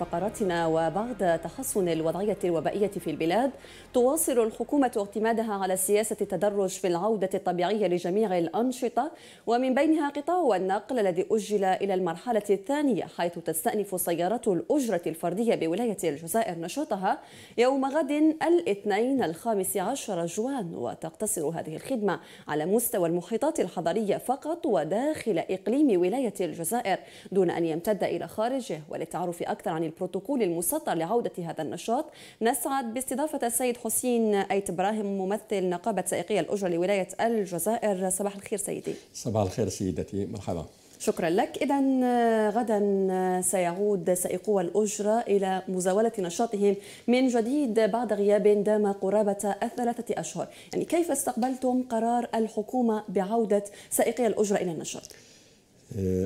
فقراتنا وبعد تحسن الوضعية الوبائية في البلاد تواصل الحكومة اعتمادها على سياسة التدرج في العودة الطبيعية لجميع الأنشطة ومن بينها قطاع النقل الذي أجل إلى المرحلة الثانية حيث تستأنف سيارات الأجرة الفردية بولاية الجزائر نشاطها يوم غد الاثنين الخامس عشر جوان وتقتصر هذه الخدمة على مستوى المحيطات الحضرية فقط وداخل إقليم ولاية الجزائر دون أن يمتد إلى خارجه وللتعرف أكثر عن البروتوكول المسطر لعودة هذا النشاط نسعد باستضافة السيد حسين أيت إبراهيم ممثل نقابة سائقي الأجرة لولاية الجزائر صباح الخير سيدي صباح الخير سيدتي مرحبا شكرا لك إذا غدا سيعود سائقو الأجرة إلى مزاولة نشاطهم من جديد بعد غياب دام قرابة الثلاثة أشهر يعني كيف استقبلتم قرار الحكومة بعودة سائقي الأجرة إلى النشاط؟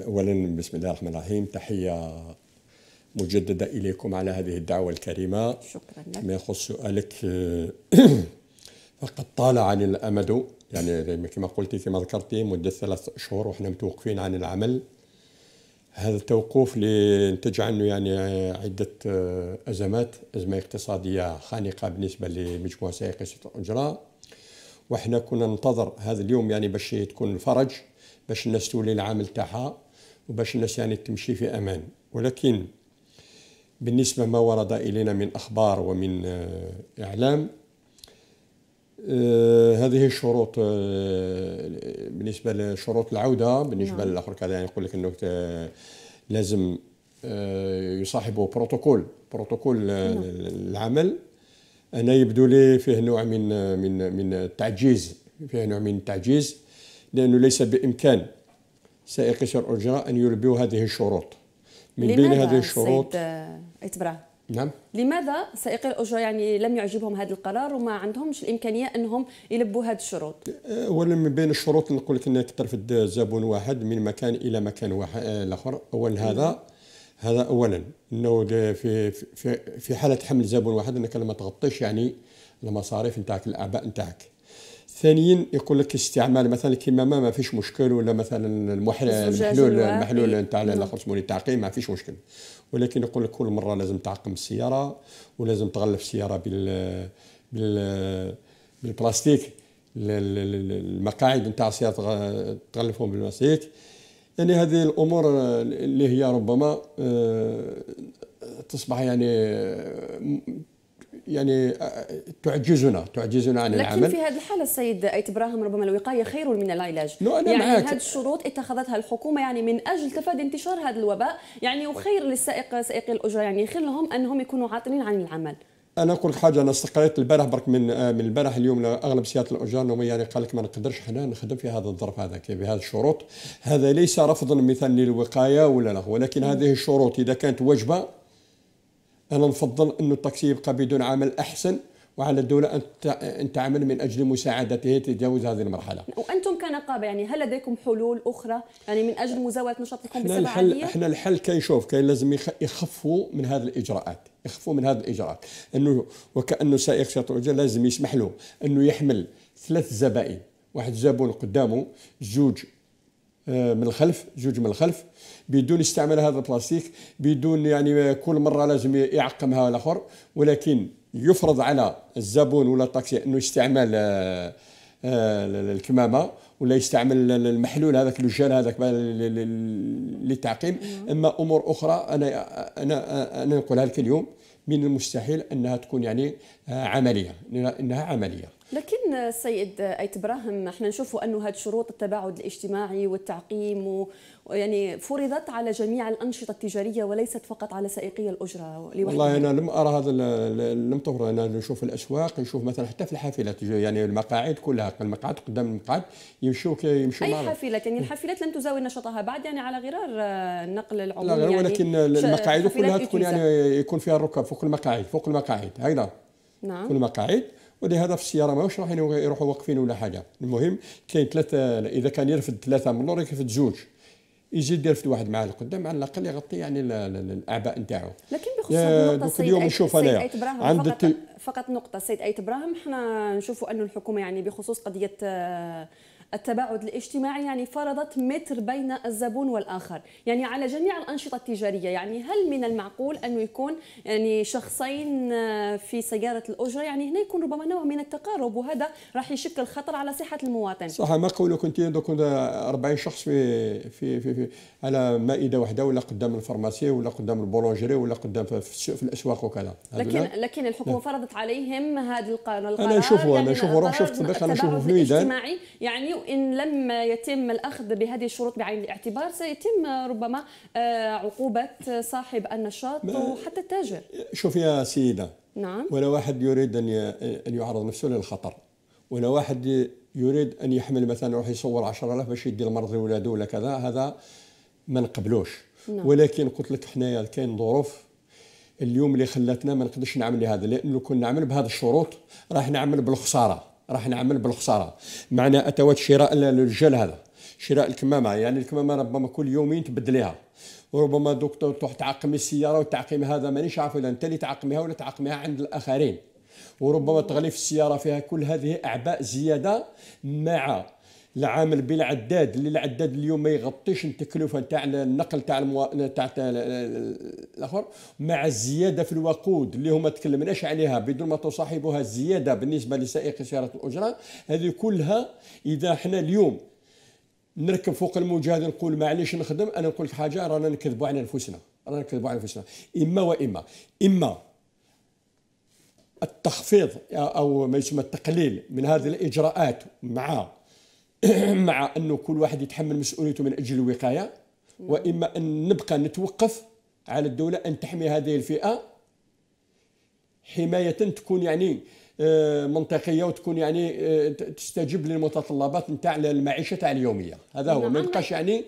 أولا بسم الله الرحمن الرحيم تحية مجددة إليكم على هذه الدعوة الكريمة شكرا لك ما يخص سؤالك آه، فقد طال عن الأمد يعني كما قلتي كما ذكرتي مدة ثلاث أشهر وإحنا متوقفين عن العمل هذا التوقف نتج عنه يعني عدة آه، أزمات أزمة اقتصادية خانقة بالنسبة لمجموعة سائقي ست أجرة وإحنا كنا ننتظر هذا اليوم يعني باش تكون الفرج باش الناس تولي العمل تاعها وباش الناس يعني تمشي في أمان ولكن بالنسبة ما ورد إلينا من أخبار ومن آه، إعلام آه، هذه الشروط آه، بالنسبة لشروط العودة بالنسبة نعم. للآخر كذا يعني يقول لك أنه لازم يصاحبه بروتوكول بروتوكول نعم. العمل أنا يبدو لي فيه نوع من من من التعجيز فيه نوع من التعجيز لأنه ليس بإمكان سائقي سير الجراء أن يلبي هذه الشروط من بين هذه الشروط يتبرع نعم لماذا سائقي الاجره يعني لم يعجبهم هذا القرار وما عندهمش الامكانيه انهم يلبوا هذه الشروط أه، اولا من بين الشروط نقول لك انك ترفد زبون واحد من مكان الى مكان واحد أه، الاخر اولا هذا هذا اولا انه في في في حاله حمل زبون واحد انك لما تغطيش يعني المصاريف نتاعك الاعباء نتاعك ثانيا يقول لك استعمال مثلا الكمامه ما فيش مشكل ولا مثلا المحلول المحلول إيه. نتاع الخصموني نعم. التعقيم ما فيش مشكل ولكن يقول لك كل مره لازم تعقم السياره ولازم تغلف السياره بال بال بالبلاستيك المقاعد نتاع السياره تغلفهم بالبلاستيك يعني هذه الامور اللي هي ربما آه، تصبح يعني يعني آه، تعجزنا تعجزنا عن لكن العمل لكن في هذه الحاله السيد ايت ابراهيم ربما الوقايه خير من العلاج لا أنا يعني معاك. هذه الشروط اتخذتها الحكومه يعني من اجل تفادي انتشار هذا الوباء يعني وخير للسائق سائقي الاجره يعني خير لهم انهم يكونوا عاطلين عن العمل انا اقول لك حاجه انا استقريت البارح برك من آه، من البارح اليوم اغلب سيارات الاجار انهم يعني قال لك ما نقدرش حنا نخدم في هذا الظرف هذا بهذه الشروط هذا ليس رفضا مثلا للوقايه ولا لا ولكن هذه الشروط اذا كانت وجبه أنا نفضل أن التاكسي يبقى بدون عمل أحسن وعلى الدولة أن تعمل من أجل مساعدته تجاوز هذه المرحلة وأنتم كنقابة يعني هل لديكم حلول أخرى يعني من أجل مزاولة نشاطكم بسبب الحل عالية؟ احنا الحل كيشوف كي, لازم يخفوا من هذه الإجراءات يخفوا من هذه الإجراءات أنه وكأنه سائق شاطئ لازم يسمح له أنه يحمل ثلاث زبائن واحد زبون قدامه زوج آه، من الخلف جوج من الخلف بدون استعمال هذا البلاستيك بدون يعني كل مره لازم يعقمها الاخر ولكن يفرض على الزبون ولا الطاكسي انه يستعمل آه، آه، الكمامه ولا يستعمل المحلول هذاك اللجان هذاك للتعقيم اما امور اخرى انا انا انا نقولها لك اليوم من المستحيل انها تكون يعني عمليه انها عمليه لكن السيد ايت ابراهيم احنا نشوفوا انه هذه شروط التباعد الاجتماعي والتعقيم ويعني فرضت على جميع الانشطه التجاريه وليست فقط على سائقي الاجره والله انا لم ارى هذا لم تفرض انا نشوف الاسواق نشوف مثلا حتى في الحافلات يعني المقاعد كلها المقاعد قدام المقاعد يمشوا يمشوا اي حافلات يعني الحافلات لم تزاول نشاطها بعد يعني على غرار النقل العمومي لا يعني ولكن المقاعد كلها تكون يعني يكون فيها الركاب فوق المقاعد فوق المقاعد هكذا نعم. نعم فوق المقاعد ولهذا في السياره ماهوش رايحين يروحوا واقفين ولا حاجه المهم كاين ثلاثه اذا كان يرفد ثلاثه من اللور يرفد زوج يزيد يرفد واحد معاه القدام على الاقل يغطي يعني الاعباء نتاعو لكن بخصوص آه، النقطه اليوم نشوف انا عند فقط, فقط نقطه السيد ايت ابراهيم حنا نشوفوا انه الحكومه يعني بخصوص قضيه آه، التباعد الاجتماعي يعني فرضت متر بين الزبون والآخر يعني على جميع الأنشطة التجارية يعني هل من المعقول أنه يكون يعني شخصين آه، في سيارة الأجرة يعني هنا يكون ربما نوع من التقارب وهذا راح يشكل خطر على صحة المواطن صح ما قولوا كنت دوك 40 شخص في في في, في على مائدة واحدة ولا قدام الفارماسي ولا قدام البولونجري ولا قدام في, في الأسواق وكذا لكن لكن الحكومة نعم. فرضت عليهم هذا القرار أنا نشوفه يعني أنا نشوفه روح شفت أنا نشوفه في الميدان يعني وان لم يتم الأخذ بهذه الشروط بعين الاعتبار سيتم ربما آه، عقوبة صاحب النشاط وحتى التاجر شوف يا سيدة نعم ولا واحد يريد أن ان يعرض نفسه للخطر ولا واحد يريد أن يحمل مثلا يروح يصور 10000 باش يدي المرض لولاده ولا كذا هذا ما نقبلوش نعم. ولكن قلت لك حنايا كاين ظروف اليوم اللي خلاتنا ما نقدرش نعمل هذا لانه كنا نعمل بهذه الشروط راح نعمل بالخساره راح نعمل بالخساره معنى اتوات شراء للجل هذا شراء الكمامه يعني الكمامه ربما كل يومين تبدليها وربما دكتور تروح تعقمي السياره وتعقيم هذا مانيش عارف اذا انت اللي تعقميها ولا تعقميها عند الاخرين وربما تغلي في السياره فيها كل هذه اعباء زياده مع العامل بلا عداد اللي العداد اليوم ما يغطيش التكلفه نتاع النقل تاع المو... تاع الاخر مع الزياده في الوقود اللي هما تكلمناش عليها بدون ما تصاحبها الزياده بالنسبه لسائق سياره الاجره هذه كلها اذا احنا اليوم نركب فوق المجهد نقول معليش نخدم انا نقول لك حاجه رانا نكذبوا على انفسنا رانا نكذبوا على انفسنا اما واما اما التخفيض او ما يسمى التقليل من هذه الاجراءات مع مع انه كل واحد يتحمل مسؤوليته من اجل الوقايه واما ان نبقى نتوقف على الدوله ان تحمي هذه الفئه حمايه تكون يعني آه، منطقيه وتكون يعني آه، تستجيب للمتطلبات نتاع المعيشه تاع اليوميه هذا هو نعم، ما يبقاش يعني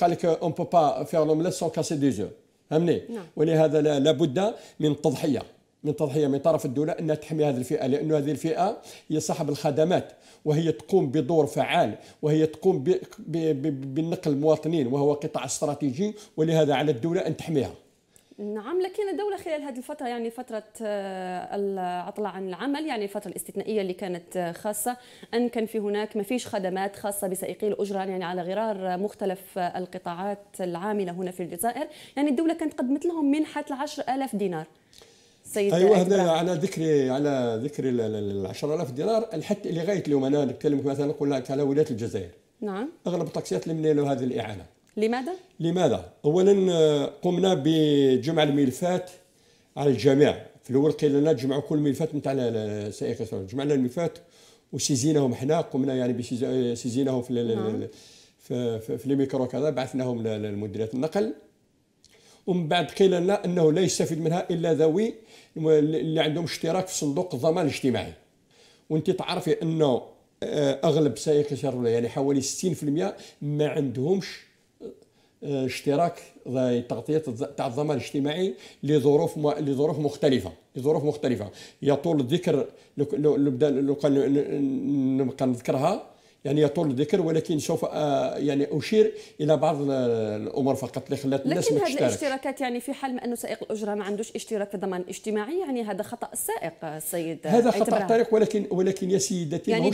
قال لك اون بو با فيغ لومليت سون كاسي دي زو فهمني نعم. ولهذا لابد من التضحيه من تضحية من طرف الدولة أنها تحمي هذه الفئة لأن هذه الفئة هي صاحب الخدمات وهي تقوم بدور فعال وهي تقوم بنقل المواطنين وهو قطاع استراتيجي ولهذا على الدولة أن تحميها نعم لكن الدولة خلال هذه الفترة يعني فترة آه، العطلة عن العمل يعني الفترة الاستثنائية اللي كانت آه، خاصة أن كان في هناك ما فيش خدمات خاصة بسائقي الأجرة يعني على غرار آه، مختلف القطاعات العاملة هنا في الجزائر يعني الدولة كانت قدمت لهم منحة العشر ألاف دينار السيد ايوه هذا على ذكر على ذكر ال 10000 دينار حتى لغايه اليوم انا نتكلم مثلا نقول لك على ولايه الجزائر نعم اغلب الطاكسيات اللي منيلوا هذه الاعانه لماذا؟ لماذا؟ اولا آه، قمنا بجمع الملفات على الجميع في الاول قيل لنا تجمعوا كل الملفات نتاع السائق إيه، جمعنا الملفات وسيزيناهم حنا قمنا يعني بسيزيناهم آه، في نعم. في, في, الميكرو كذا بعثناهم لمديريات النقل ومن بعد قيل لنا انه لا يستفيد منها الا ذوي اللي عندهم اشتراك في صندوق الضمان الاجتماعي وانت تعرفي انه آه، اغلب سائقي الشرطه يعني حوالي 60% ما عندهمش آه، اشتراك تغطيه تاع الضمان الاجتماعي لظروف م... لظروف مختلفه لظروف مختلفه يطول الذكر لو لو, لو لو... نبقى نذكرها يعني يطول الذكر ولكن سوف آه، يعني اشير الى بعض الامور فقط اللي خلات الناس لكن هذه الاشتراكات يعني في حال ما انه سائق الاجره ما عندوش اشتراك في ضمان اجتماعي يعني هذا خطا السائق آه، السيد هذا خطا الطريق ولكن ولكن يا سيدتي يعني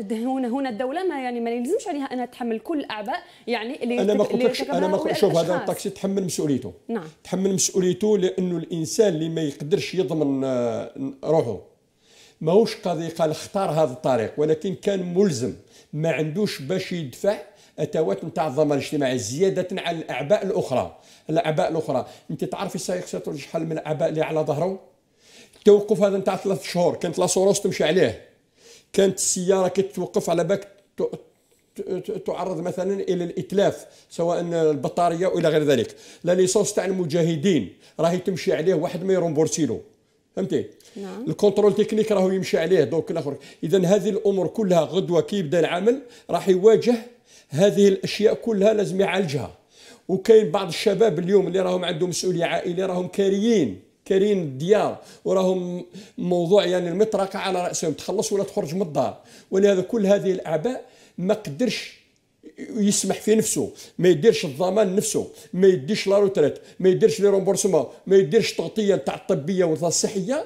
الدوله هنا هنا الدوله ما يعني ما يلزمش عليها انها تحمل كل الاعباء يعني اللي انا ما قلتلكش انا ما شوف هذا الطاكسي تحمل مسؤوليته نعم تحمل مسؤوليته لانه الانسان اللي ما يقدرش يضمن آه، روحه ماهوش قضيه قال اختار هذا الطريق ولكن كان ملزم ما عندوش باش يدفع اتوات نتاع الضمان الاجتماعي زياده على الاعباء الاخرى الاعباء الاخرى انت تعرفي السائق شحال من الاعباء اللي على ظهره التوقف هذا نتاع ثلاث شهور كانت لاسوروس تمشي عليه كانت السياره كتوقف على بالك تعرض مثلا الى الاتلاف سواء البطاريه والى غير ذلك لا ليسونس تاع المجاهدين راهي تمشي عليه واحد ما له فهمتي نعم. الكونترول تكنيك راهو يمشي عليه دونك الاخر اذا هذه الامور كلها غدوه كي يبدا العمل راح يواجه هذه الاشياء كلها لازم يعالجها وكاين بعض الشباب اليوم اللي راهم عندهم مسؤوليه عائليه راهم كاريين كارين الديار وراهم موضوع يعني المطرقه على راسهم تخلص ولا تخرج من الدار ولهذا كل هذه الاعباء ما قدرش يسمح في نفسه ما يديرش الضمان نفسه ما يديش لا روتريت ما يديرش لي رومبورسمون ما يديرش تغطيه نتاع الطبيه ولا الصحيه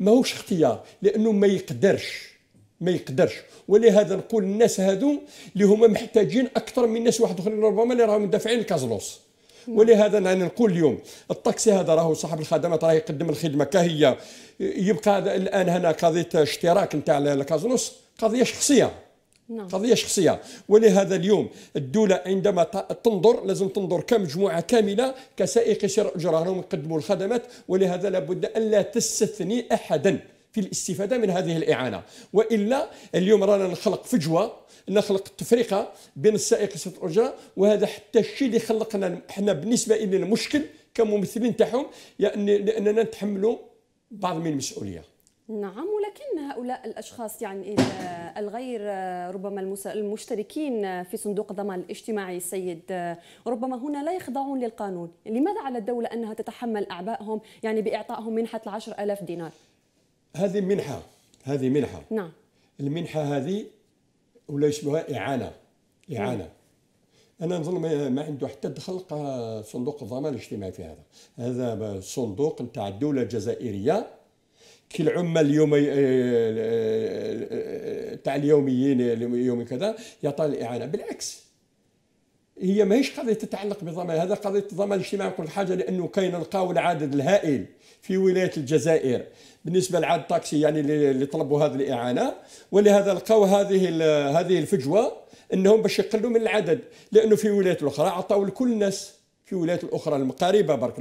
ماهوش اختيار لانه ما يقدرش ما يقدرش ولهذا نقول الناس هذو اللي هما محتاجين اكثر من ناس واحد اخرين ربما اللي راهم دافعين الكازلوس ولهذا يعني نقول اليوم الطاكسي هذا راهو صاحب الخدمات راه يقدم الخدمه كهي يبقى الان هنا قضيه اشتراك نتاع الكازلوس قضيه شخصيه نعم. قضية شخصية ولهذا اليوم الدولة عندما تنظر لازم تنظر كمجموعة كاملة كسائق شراء أجرة راهم يقدموا الخدمات ولهذا لابد أن لا تستثني أحدا في الاستفادة من هذه الإعانة وإلا اليوم رانا نخلق فجوة نخلق تفرقة بين السائق شراء الأجرة وهذا حتى الشيء اللي خلقنا احنا بالنسبة إلينا مشكل كممثلين تاعهم يعني لأننا نتحملوا بعض من المسؤولية نعم ولكن هؤلاء الأشخاص يعني الغير ربما المشتركين في صندوق الضمان الاجتماعي السيد ربما هنا لا يخضعون للقانون لماذا على الدولة أنها تتحمل أعبائهم يعني بإعطائهم منحة العشر ألاف دينار هذه منحة هذه منحة نعم المنحة هذه ولا يشبهها إعانة إعانة نعم. انا نظن ما عنده حتى دخل صندوق الضمان الاجتماعي في هذا هذا صندوق نتاع الدوله الجزائريه كي العمال اليوم آه، آه، آه، تاع اليوميين اليوم كذا يعطى الاعانه بالعكس هي ماهيش قضيه تتعلق بضمان هذا قضيه الضمان الاجتماعي كل حاجه لانه كاين نلقاو العدد الهائل في ولايه الجزائر بالنسبه لعاد الطاكسي يعني اللي طلبوا هذه الاعانه ولهذا لقاو هذه هذه الفجوه انهم باش يقلوا من العدد لانه في ولايات الاخرى عطاو لكل الناس في ولايات الاخرى المقاربه برك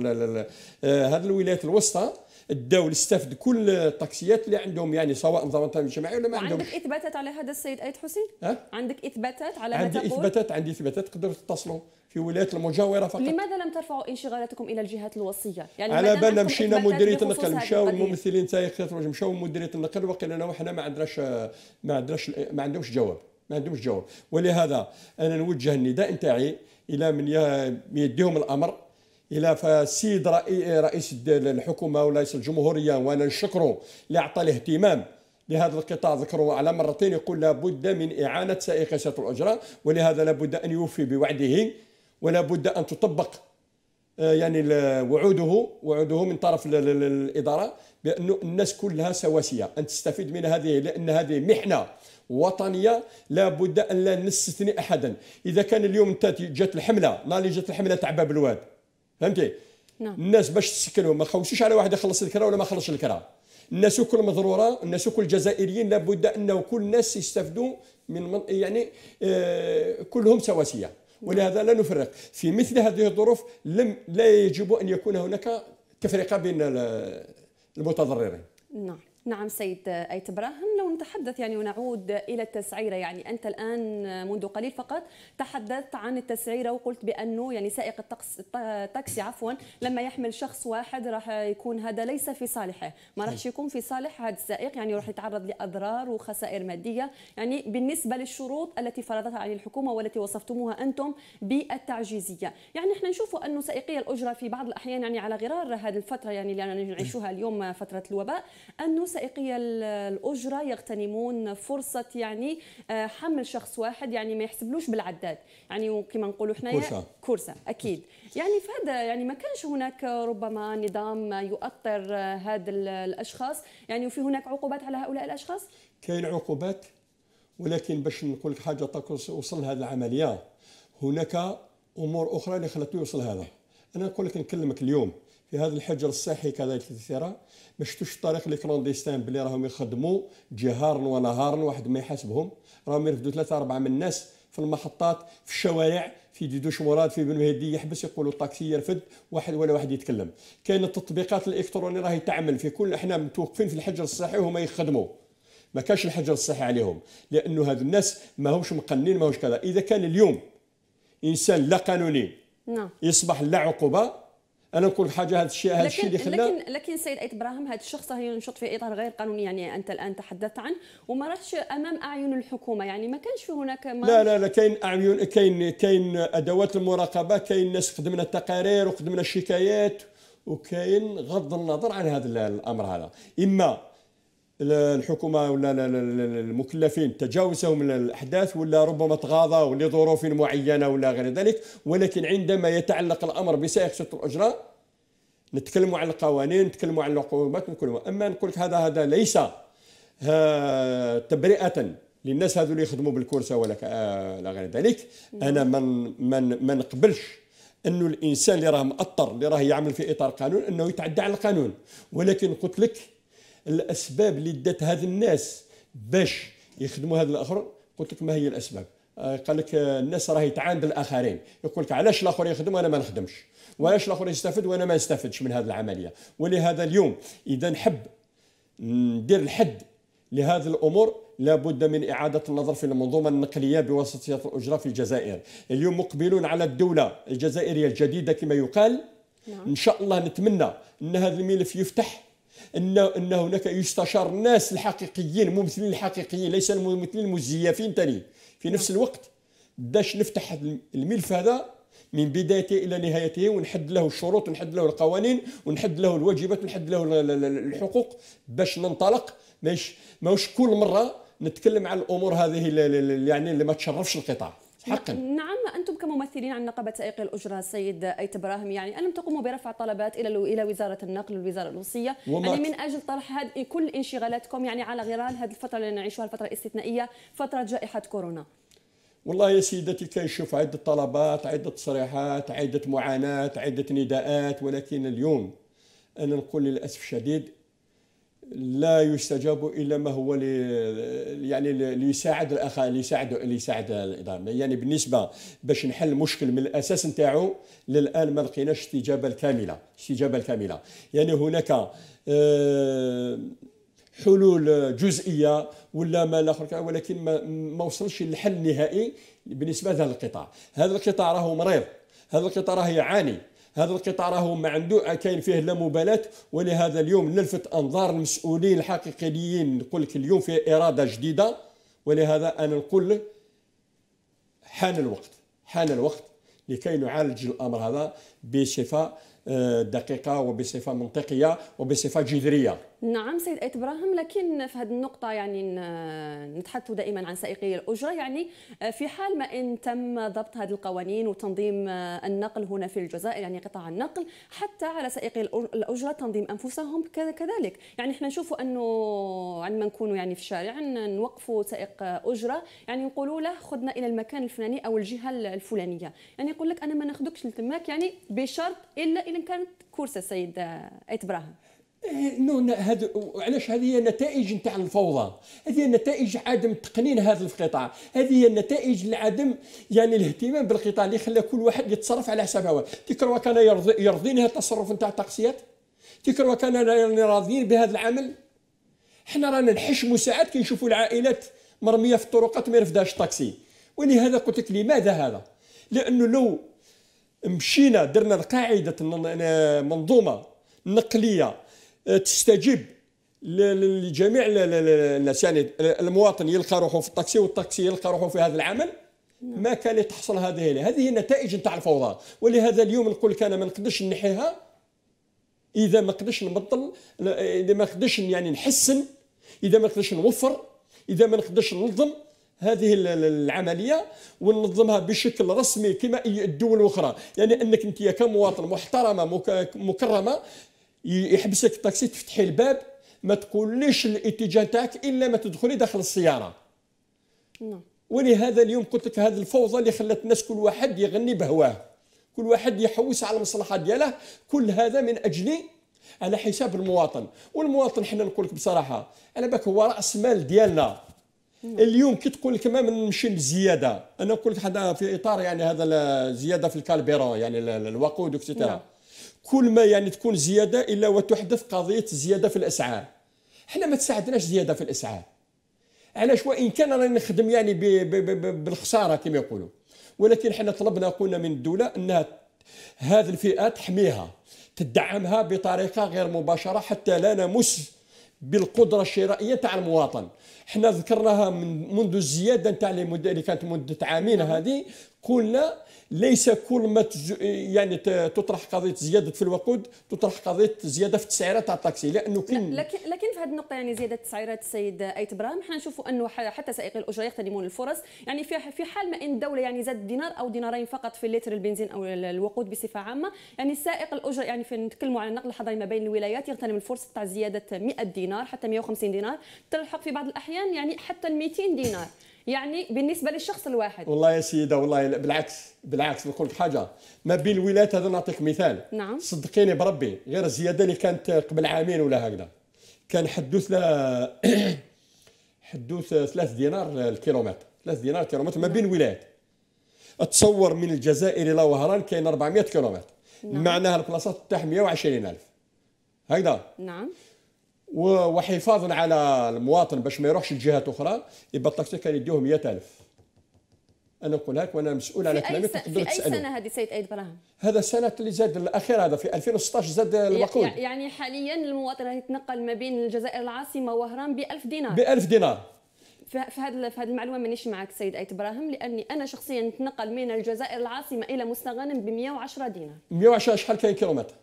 هذه الولايات الوسطى داو الاستفد كل الطاكسيات اللي عندهم يعني سواء نظام انتظام ولا ما عندهم عندك اثباتات على هذا السيد ايت حسين؟ أه؟ عندك اثباتات على عندي ما تقول؟ اثباتات عندي اثباتات تقدروا تتصلوا في ولايات المجاوره فقط لماذا لم ترفعوا انشغالاتكم الى الجهات الوصيه؟ يعني على بالنا مشينا مديريه النقل مشاو الممثلين تاعي مشاو مديريه النقل وقال لنا وحنا ما عندناش ما عندناش ما عندهمش جواب ما عندهمش جواب ولهذا انا نوجه النداء تاعي الى من يديهم الامر الى فالسيد رئيس الحكومه ورئيس الجمهوريه وانا نشكره اللي اعطى الاهتمام لهذا القطاع ذكروا على مرتين يقول لابد من اعانه سياره الاجره ولهذا لابد ان يوفي بوعده ولابد ان تطبق آه، يعني وعوده وعوده من طرف الاداره بانه الناس كلها سواسيه ان تستفيد من هذه لان هذه محنه وطنيه لابد ان لا نستثني احدا اذا كان اليوم انت جات الحمله نهار اللي جات الحمله تاع باب الواد فهمتي نعم. الناس باش تسكنوا ما تخوشوش على واحد يخلص الكره ولا ما يخلصش الكره الناس كل مضروره الناس كل الجزائريين لابد انه كل الناس يستفدوا من يعني آه، كلهم سواسيه ولهذا لا نفرق في مثل هذه الظروف لم لا يجب ان يكون هناك تفرقه بين المتضررين نعم نعم سيد ايت ابراهيم لو نتحدث يعني ونعود الى التسعيره يعني انت الان منذ قليل فقط تحدثت عن التسعيره وقلت بانه يعني سائق التاكسي عفوا لما يحمل شخص واحد راح يكون هذا ليس في صالحه ما راحش نعم. يكون في صالح هذا السائق يعني راح يتعرض لاضرار وخسائر ماديه يعني بالنسبه للشروط التي فرضتها عليه الحكومه والتي وصفتموها انتم بالتعجيزيه يعني احنا نشوفوا انه سائقي الاجره في بعض الاحيان يعني على غرار هذه الفتره يعني اللي نعيشوها اليوم فتره الوباء انه سائقي الاجره يغتنمون فرصه يعني آه، حمل شخص واحد يعني ما يحسبلوش بالعداد يعني كما نقولوا حنايا كورسه اكيد يعني فهذا يعني ما كانش هناك ربما نظام يؤطر هذا آه، الاشخاص يعني وفي هناك عقوبات على هؤلاء الاشخاص كاين عقوبات ولكن باش نقول لك حاجه وصل لهذه العمليه هناك امور اخرى اللي خلت يوصل هذا انا نقول لك نكلمك اليوم في هذا الحجر الصحي كذلك الكثيره ما شفتوش الطريق لي كلونديستان بلي راهم يخدموا جهارا ونهارا واحد ما يحاسبهم راهم يرفدوا ثلاثه اربعه من الناس في المحطات في الشوارع في دوش مراد في بن مهدي يحبس يقولوا الطاكسي يرفد واحد ولا واحد يتكلم كاين التطبيقات الالكترونيه راهي تعمل في كل احنا متوقفين في الحجر الصحي وهما يخدموا ما كانش الحجر الصحي عليهم لانه هاد الناس ماهوش مقنين ماهوش كذا اذا كان اليوم انسان لا قانوني نعم يصبح لا عقوبه انا نقول حاجه هذا الشيء هذا الشيء اللي خلى لكن لكن السيد ايت ابراهيم هذا الشخص راهي ينشط في اطار غير قانوني يعني انت الان تحدثت عنه وما راحش امام اعين الحكومه يعني ما كانش في هناك لا لا لا كاين اعين كاين كاين ادوات المراقبه كاين ناس خدمنا التقارير وخدمنا الشكايات وكاين غض النظر عن هذا الامر هذا اما الحكومه ولا المكلفين تجاوزهم الاحداث ولا ربما تغاضوا لظروف معينه ولا غير ذلك ولكن عندما يتعلق الامر بسائق الاجره نتكلموا على القوانين نتكلموا على العقوبات نتكلموا اما نقول لك هذا هذا ليس تبرئه للناس هذو اللي يخدموا بالكورسة ولا لا غير ذلك انا من من ما نقبلش انه الانسان اللي راه مأطر اللي راه يعمل في اطار قانون انه يتعدى على القانون ولكن قلت لك الاسباب اللي دات هاد الناس باش يخدموا هذا الاخر قلت لك ما هي الاسباب آه، قال لك آه، الناس راهي تعاند الاخرين يقول لك علاش الاخر يخدم وانا ما نخدمش وعلاش الاخر يستفد وانا ما نستفدش من هذه العمليه ولهذا اليوم اذا نحب ندير الحد لهذه الامور لابد من إعادة النظر في المنظومة النقلية بواسطة الأجرة في الجزائر اليوم مقبلون على الدولة الجزائرية الجديدة كما يقال نعم. إن شاء الله نتمنى أن هذا الملف يفتح ان ان هناك يستشار الناس الحقيقيين الممثلين الحقيقيين ليس الممثلين المزيفين ثاني في نفس نعم. الوقت باش نفتح الملف هذا من بدايته الى نهايته ونحد له الشروط ونحد له القوانين ونحد له الواجبات ونحد له الحقوق باش ننطلق ماهوش كل مره نتكلم على الامور هذه اللي يعني اللي ما تشرفش القطاع حقا نعم انتم كممثلين عن نقابه سائقي الاجره السيد ايت ابراهيم يعني الم تقوموا برفع طلبات الى الى وزاره النقل والوزاره الوصيه يعني من اجل طرح هذه كل انشغالاتكم يعني على غرار هذه الفتره اللي نعيشوها الفتره الاستثنائيه فتره جائحه كورونا والله يا سيدتي كنشوف عدة طلبات عدة تصريحات عدة معاناة عدة نداءات ولكن اليوم أنا نقول للأسف الشديد لا يستجاب الا ما هو لي يعني ليساعد الاخ ليساعد ليساعد الاداره يعني بالنسبه باش نحل المشكل من الاساس نتاعو للان ما لقيناش استجابه الكامله استجابه الكامله يعني هناك آه، حلول جزئيه ولا ما الاخر ولكن ما, وصلش للحل النهائي بالنسبه لهذا القطاع هذا القطاع راهو مريض هذا القطاع راه يعاني هذا القطاع راهو ما عنده آه، كاين فيه لا مبالاه ولهذا اليوم نلفت انظار المسؤولين الحقيقيين نقول لك اليوم فيه اراده جديده ولهذا انا نقول حان الوقت حان الوقت لكي نعالج الامر هذا بصفه آه، دقيقه وبصفه منطقيه وبصفه جذريه نعم سيد ايت إبراهيم لكن في هذه النقطة يعني نتحدث دائما عن سائقي الأجرة يعني آه، في حال ما إن تم ضبط هذه القوانين وتنظيم آه، النقل هنا في الجزائر يعني قطاع النقل حتى على سائقي الأجرة تنظيم أنفسهم كذلك يعني احنا نشوفوا أنه عندما نكونوا يعني في الشارع نوقفوا سائق آه، أجرة يعني نقولوا له خذنا إلى المكان الفلاني أو الجهة الفلانية يعني يقول لك أنا ما ناخذكش لتماك يعني بشرط إلا إذا كانت كورسة سيد ايت إبراهيم انه إيه، هذا علاش هذه هي نتائج نتاع الفوضى هذه هي نتائج عدم تقنين هذا القطاع هذه هي نتائج لعدم يعني الاهتمام بالقطاع اللي خلى كل واحد يتصرف على حساب هواه تكر كان يرضي يرضينا هذا التصرف نتاع التقسيات تكر وكان راضيين بهذا العمل حنا رانا نحشموا ساعات كي نشوفوا العائلات مرميه في الطرقات ما يرفدهاش طاكسي ولهذا قلت لك لماذا هذا لانه لو مشينا درنا قاعده منظومه نقليه أه، تستجيب لجميع الناس يعني المواطن يلقى روحه في الطاكسي والطاكسي يلقى روحه في هذا العمل نعم. ما كان تحصل هذه هذه النتائج نتاع الفوضى ولهذا اليوم نقول لك انا ما نقدرش نحيها اذا ما نقدرش نبطل اذا ما نقدرش يعني نحسن اذا ما نقدرش نوفر اذا ما نقدرش ننظم هذه العمليه وننظمها بشكل رسمي كما الدول الاخرى يعني انك انت كمواطن محترمه مكرمه يحبسك الطاكسي تفتحي الباب ما تقوليش الاتجاه تاعك الا ما تدخلي داخل السياره نعم ولهذا اليوم قلت لك هذه الفوضى اللي خلت الناس كل واحد يغني بهواه كل واحد يحوس على المصلحه دياله كل هذا من اجل على حساب المواطن والمواطن حنا نقول لك بصراحه انا بالك هو راس مال ديالنا نعم. اليوم كي تقول لك ما نمشي للزياده انا نقول لك حدا في اطار يعني هذا الزياده في الكالبيرون يعني الوقود وكتيرا كل ما يعني تكون زياده الا وتحدث قضيه زياده في الاسعار احنا ما تساعدناش زياده في الاسعار علاش وان كان راني نخدم يعني بالخساره كما يقولوا ولكن احنا طلبنا قلنا من الدوله انها هذه الفئه تحميها تدعمها بطريقه غير مباشره حتى لا نمس بالقدره الشرائيه تاع المواطن احنا ذكرناها من منذ الزياده تاع اللي كانت مده عامين هذه قلنا ليس كل ما يعني تطرح قضيه زياده في الوقود تطرح قضيه زياده في التسعيرات تاع الطاكسي لانه كاين لكن لكن في هذه النقطه يعني زياده التسعيرات السيد ايت ابراهيم حنا نشوفوا انه حتى سائقي الاجره يغتنمون الفرص يعني في في حال ما ان الدوله يعني زاد دينار او دينارين فقط في لتر البنزين او الوقود بصفه عامه يعني السائق الاجره يعني في نتكلموا على النقل الحضري ما بين الولايات يغتنم الفرصه تاع زياده 100 دينار حتى 150 دينار تلحق في بعض الاحيان يعني حتى 200 دينار يعني بالنسبه للشخص الواحد والله يا سيده والله بالعكس بالعكس نقول لك حاجه ما بين الولايات هذا نعطيك مثال نعم صدقيني بربي غير الزياده اللي كانت قبل عامين ولا هكذا كان حدوث لا حدوث 3 دينار الكيلومتر 3 دينار الكيلومتر ما بين الولايات نعم. تصور من الجزائر الى وهران كاين 400 كيلومتر نعم. معناها البلاصات تاع 120000 هكذا نعم وحفاظا على المواطن باش ما يروحش لجهات اخرى يبقى التاكسي كان يديوه 100000 انا نقول لك وانا مسؤول على كلامي تقدر تسالني في اي سنه هذه سيد ايد براهم؟ هذا السنه اللي زاد الاخير هذا في 2016 زاد الوقود يعني حاليا المواطن يتنقل ما بين الجزائر العاصمه وهران ب 1000 دينار ب 1000 دينار في هذا في هذه المعلومه مانيش معك سيد ايت ابراهيم لاني انا شخصيا نتنقل من الجزائر العاصمه الى مستغانم ب 110 دينار 110 شحال كاين كيلومتر؟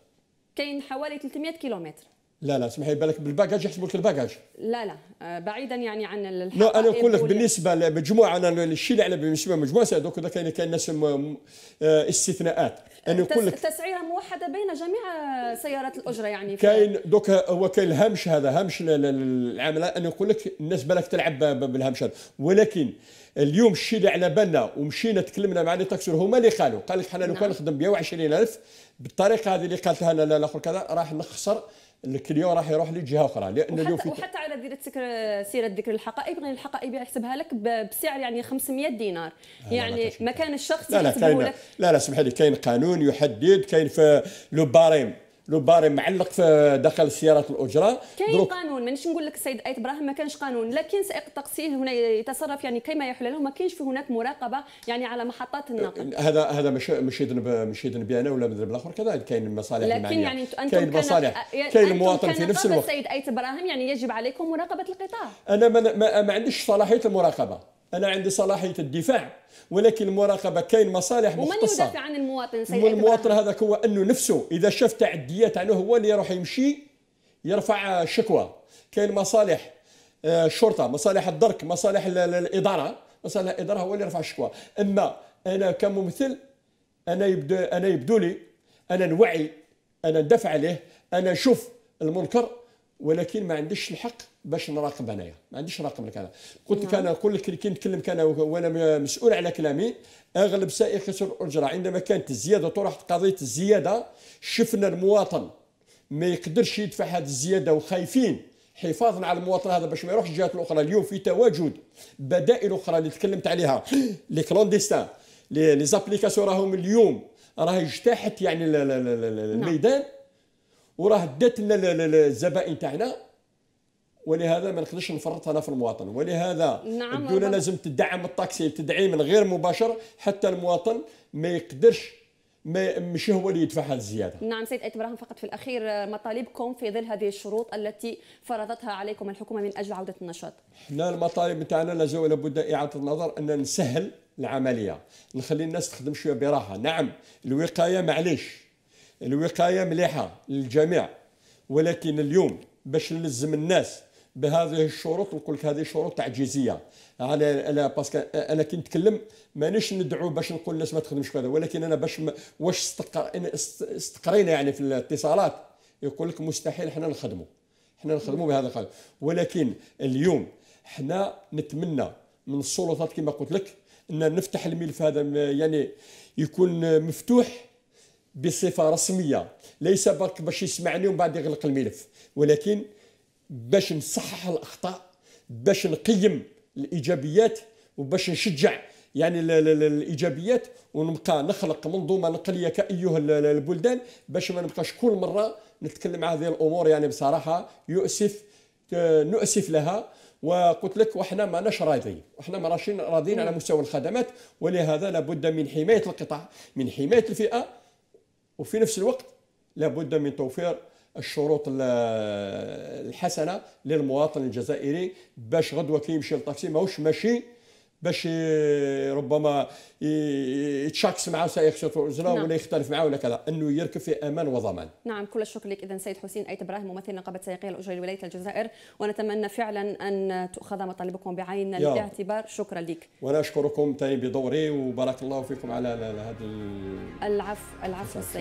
كاين حوالي 300 كيلومتر لا لا اسمحي بالك بالباكاج يحسبوا لك الباكاج لا لا آه، بعيدا يعني عن الحقائق لا انا نقول لك بالنسبه لمجموعه انا الشيء اللي على بالنسبه لمجموعه هذوك كاين يعني كاين ناس آه، استثناءات انا نقول آه، لك تسعيره موحده بين جميع سيارات الاجره يعني كاين دوك هو كاين الهامش هذا هامش العامله انا نقول لك الناس بالك تلعب بالهامش هذا ولكن اليوم الشيء اللي على بالنا ومشينا تكلمنا مع لي تاكسور هما اللي قالوا قال لك حنا لو كان نعم. نخدم ب 120000 بالطريقه هذه اللي قالتها انا الاخر كذا راح نخسر الكليون راح يروح لجهه اخرى لان اليوم في وحتى على ذكر سيره ذكر الحقائب غير الحقائب يحسبها لك بسعر يعني 500 دينار يعني مكان الشخص لا لا كاين لا لا سمح لي كاين قانون يحدد كاين في لو باريم لو باري معلق في داخل سياره الاجره كاين قانون مانيش نقول لك السيد ايت ابراهيم ما كانش قانون لكن سائق التقسيط هنا يتصرف يعني كما يحل له ما كاينش في هناك مراقبه يعني على محطات النقل هذا هذا ماشي ماشي ذنب ماشي ذنب انا يعني ولا ذنب الاخر كذا كاين مصالح لكن المعنية. يعني انتم كاين مصالح آه، كاين مواطن في نفس الوقت السيد ايت ابراهيم يعني يجب عليكم مراقبه القطاع انا ما, ما, ما عنديش صلاحيه المراقبه انا عندي صلاحيه الدفاع ولكن المراقبه كاين مصالح مختصه ومن يدافع عن المواطن سيد المواطن هذاك هو انه نفسه اذا شاف تعديات عنه هو اللي يروح يمشي يرفع شكوى كاين مصالح آه، الشرطه مصالح الدرك مصالح الاداره مصالح الاداره هو اللي يرفع الشكوى اما انا كممثل انا يبدو انا يبدو لي انا نوعي انا ندافع عليه انا نشوف المنكر ولكن ما عنديش الحق باش نراقب انايا ما عنديش نراقب لك انا قلت نعم. لك انا كل كي نتكلم كان وانا مسؤول على كلامي اغلب سائقه الاجره عندما كانت الزياده طرحت قضيه الزياده شفنا المواطن ما يقدرش يدفع هذه الزياده وخايفين حفاظا على المواطن هذا باش ما يروحش الجهات الاخرى اليوم في تواجد بدائل اخرى اللي تكلمت عليها لي كلونديستان لي زابليكاسيون راهم اليوم راهي اجتاحت يعني نعم. الميدان وراه دات لنا الزبائن تاعنا ولهذا ما نقدرش نفرط انا في المواطن ولهذا نعم الدوله لازم تدعم الطاكسي تدعيم غير مباشر حتى المواطن ما يقدرش ما مش هو اللي هذه الزياده. نعم سيد آيت ابراهيم فقط في الاخير آه، مطالبكم في ظل هذه الشروط التي فرضتها عليكم الحكومه من اجل عوده النشاط. احنا المطالب تاعنا لازم لابد اعاده النظر ان نسهل العمليه، نخلي الناس تخدم شويه براحه، نعم الوقايه معليش الوقايه مليحه للجميع ولكن اليوم باش نلزم الناس بهذه الشروط نقول لك هذه شروط تعجيزيه على على باسكو انا كي نتكلم مانيش ندعو باش نقول الناس ما تخدمش كذا ولكن انا باش واش استقرينا يعني في الاتصالات يقول لك مستحيل حنا نخدموا حنا نخدموا بهذا القدر ولكن اليوم حنا نتمنى من السلطات كما قلت لك ان نفتح الملف هذا يعني يكون مفتوح بصفه رسميه ليس برك باش يسمعني ومن بعد يغلق الملف ولكن باش نصحح الاخطاء باش نقيم الايجابيات وباش نشجع يعني الايجابيات ونبقى نخلق منظومه نقليه كايها البلدان باش ما نبقاش كل مره نتكلم على هذه الامور يعني بصراحه يؤسف آه، نؤسف لها وقلت لك وحنا ماناش راضيين وحنا ما راضيين على مستوى الخدمات ولهذا لابد من حمايه القطاع من حمايه الفئه وفي نفس الوقت لابد من توفير الشروط الحسنه للمواطن الجزائري باش غدوه كيمشي للطاكسي ماهوش ماشي باش ربما يتشاكس مع سائق سيتوزنا نعم. ولا يختلف معه ولا كذا انه يركب في امان وضمان نعم كل الشكر لك اذا سيد حسين ايت ابراهيم ممثل نقابه سائقي الاجره لولايه الجزائر ونتمنى فعلا ان تؤخذ مطالبكم بعين الاعتبار شكرا لك وانا اشكركم ثاني بدوري وبارك الله فيكم على هذا العفو العفو السيد